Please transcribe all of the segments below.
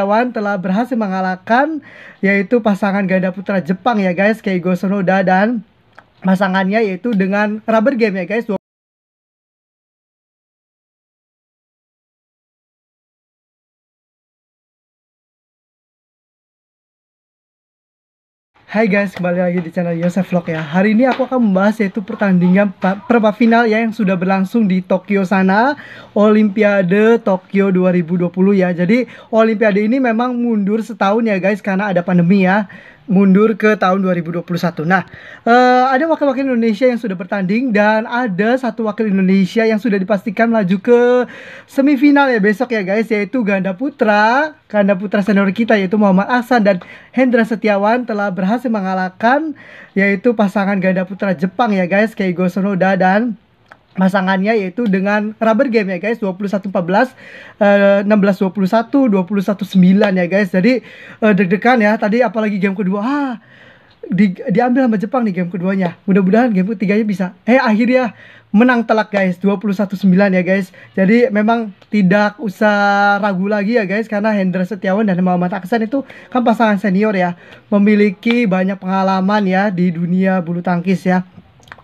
Irawan telah berhasil mengalahkan yaitu pasangan ganda putra Jepang ya guys Keigo Sonoda dan pasangannya yaitu dengan rubber game ya guys Hai guys, kembali lagi di channel Yosef Vlog ya Hari ini aku akan membahas yaitu pertandingan perempat final ya Yang sudah berlangsung di Tokyo sana Olimpiade Tokyo 2020 ya Jadi Olimpiade ini memang mundur setahun ya guys Karena ada pandemi ya mundur ke tahun 2021. Nah, uh, ada wakil-wakil Indonesia yang sudah bertanding dan ada satu wakil Indonesia yang sudah dipastikan melaju ke semifinal ya besok ya guys, yaitu ganda putra, ganda putra senior kita yaitu Muhammad Ahsan dan Hendra Setiawan telah berhasil mengalahkan yaitu pasangan ganda putra Jepang ya guys, Keigo Sonoda dan pasangannya yaitu dengan rubber game ya guys 21 14 uh, 16 21 21 9 ya guys jadi eh, deg-degan ya tadi apalagi game kedua ah di, diambil sama Jepang nih game keduanya mudah-mudahan game ketiganya bisa eh akhirnya menang telak guys 21-9 ya guys jadi memang tidak usah ragu lagi ya guys karena Hendra Setiawan dan Muhammad Aksan itu kan pasangan senior ya memiliki banyak pengalaman ya di dunia bulu tangkis ya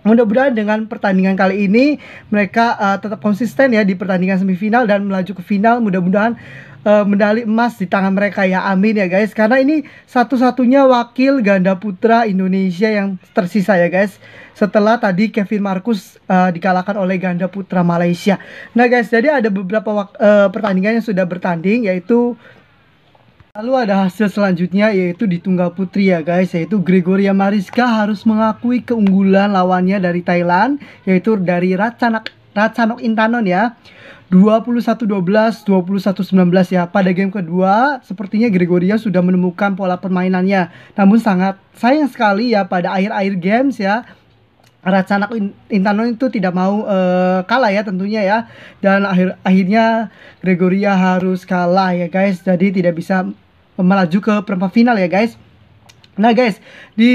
Mudah-mudahan dengan pertandingan kali ini mereka uh, tetap konsisten ya di pertandingan semifinal dan melaju ke final. Mudah-mudahan uh, medali emas di tangan mereka ya. Amin ya guys. Karena ini satu-satunya wakil ganda putra Indonesia yang tersisa ya guys. Setelah tadi Kevin Marcus uh, dikalahkan oleh ganda putra Malaysia. Nah guys, jadi ada beberapa uh, pertandingan yang sudah bertanding yaitu Lalu ada hasil selanjutnya yaitu di tunggal putri ya guys yaitu Gregoria Mariska harus mengakui keunggulan lawannya dari Thailand yaitu dari Ratchanok Ratchanok Intanon ya. 21-12, 21-19 ya. Pada game kedua, sepertinya Gregoria sudah menemukan pola permainannya. Namun sangat sayang sekali ya pada akhir-akhir games ya. Ratsanak Intanon itu tidak mau uh, kalah ya tentunya ya dan akhir akhirnya Gregoria harus kalah ya guys jadi tidak bisa melaju ke perempat final ya guys. Nah guys, di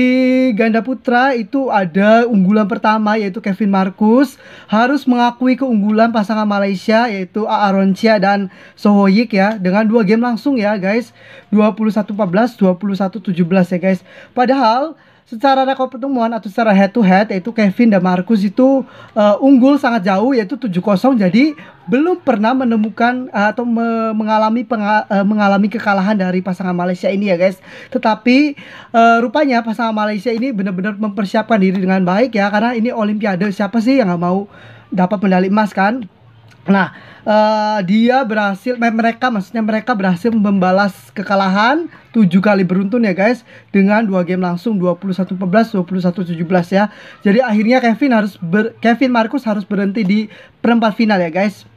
ganda putra itu ada unggulan pertama yaitu Kevin Marcus harus mengakui keunggulan pasangan Malaysia yaitu Aaron Chia dan Sohoyik ya dengan dua game langsung ya guys. 21-14, 21-17 ya guys. Padahal secara rekor pertemuan atau secara head to head yaitu Kevin dan Marcus itu uh, unggul sangat jauh yaitu 7-0 jadi belum pernah menemukan uh, atau me mengalami uh, mengalami kekalahan dari pasangan Malaysia ini ya guys. Tetapi uh, rupanya pasangan Malaysia ini benar-benar mempersiapkan diri dengan baik ya karena ini olimpiade siapa sih yang nggak mau dapat medali emas kan? Nah, uh, dia berhasil mereka maksudnya mereka berhasil membalas kekalahan 7 kali beruntun ya guys dengan dua game langsung 21-14, 21-17 ya. Jadi akhirnya Kevin harus ber, Kevin Marcus harus berhenti di perempat final ya guys.